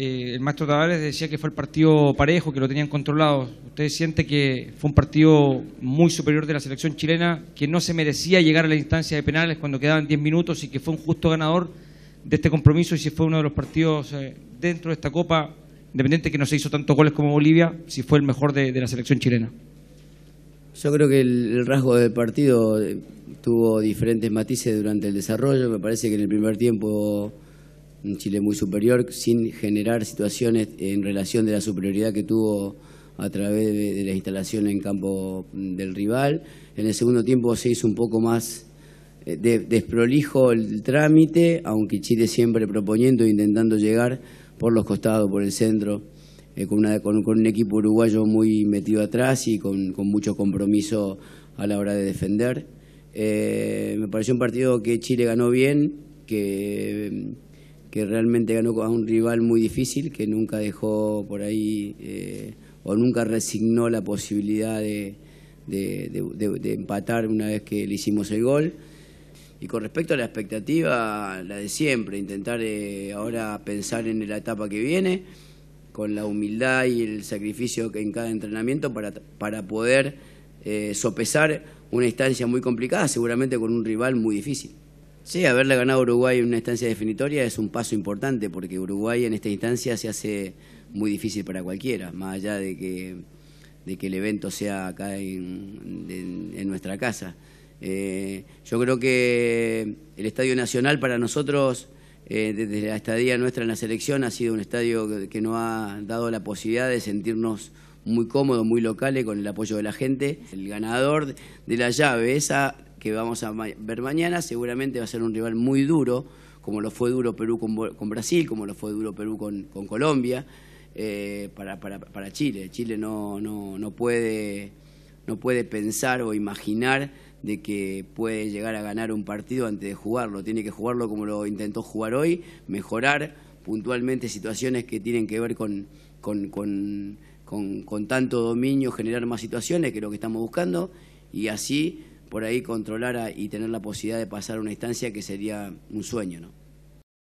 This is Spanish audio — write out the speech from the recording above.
Eh, el maestro Tavares decía que fue el partido parejo, que lo tenían controlado. ¿Ustedes sienten que fue un partido muy superior de la selección chilena, que no se merecía llegar a la instancia de penales cuando quedaban 10 minutos y que fue un justo ganador de este compromiso y si fue uno de los partidos eh, dentro de esta Copa, independiente que no se hizo tantos goles como Bolivia, si fue el mejor de, la selección chilena? Yo creo que el rasgo del partido eh, tuvo diferentes matices durante el desarrollo. Me parece que en el primer tiempo un Chile muy superior sin generar situaciones en relación de la superioridad que tuvo a través de, la instalación en campo mm, del rival. En el segundo tiempo se hizo un poco más eh, desprolijo el trámite, aunque Chile siempre proponiendo e intentando llegar por los costados, por el centro, eh, con, un equipo uruguayo muy metido atrás y con, mucho compromiso a la hora de defender. Eh, me pareció un partido que Chile ganó bien, que mm, que realmente ganó a un rival muy difícil, que nunca dejó por ahí eh, o nunca resignó la posibilidad de, empatar una vez que le hicimos el gol. Y con respecto a la expectativa, la de siempre, intentar eh, ahora pensar en la etapa que viene, con la humildad y el sacrificio en cada entrenamiento para, para poder eh, sopesar una instancia muy complicada, seguramente con un rival muy difícil. Sí, haberle ganado a Uruguay en una instancia definitoria es un paso importante porque Uruguay en esta instancia se hace muy difícil para cualquiera, más allá de que, el evento sea acá en, nuestra casa. Eh, yo creo que el Estadio Nacional para nosotros, eh, desde la estadía nuestra en la selección, ha sido un estadio que nos ha dado la posibilidad de sentirnos muy cómodos, muy locales, con el apoyo de la gente. El ganador de la llave, esa que vamos a ver mañana. Seguramente va a ser un rival muy duro, como lo fue duro Perú con, Brasil, como lo fue duro Perú con, Colombia, eh, para, para, para, Chile. Chile no, no, no, puede, no puede pensar o imaginar de que puede llegar a ganar un partido antes de jugarlo. Tiene que jugarlo como lo intentó jugar hoy, mejorar puntualmente situaciones que tienen que ver con, con tanto dominio, generar más situaciones, que lo que estamos buscando, y así por ahí controlar y tener la posibilidad de pasar una instancia que sería un sueño, ¿no?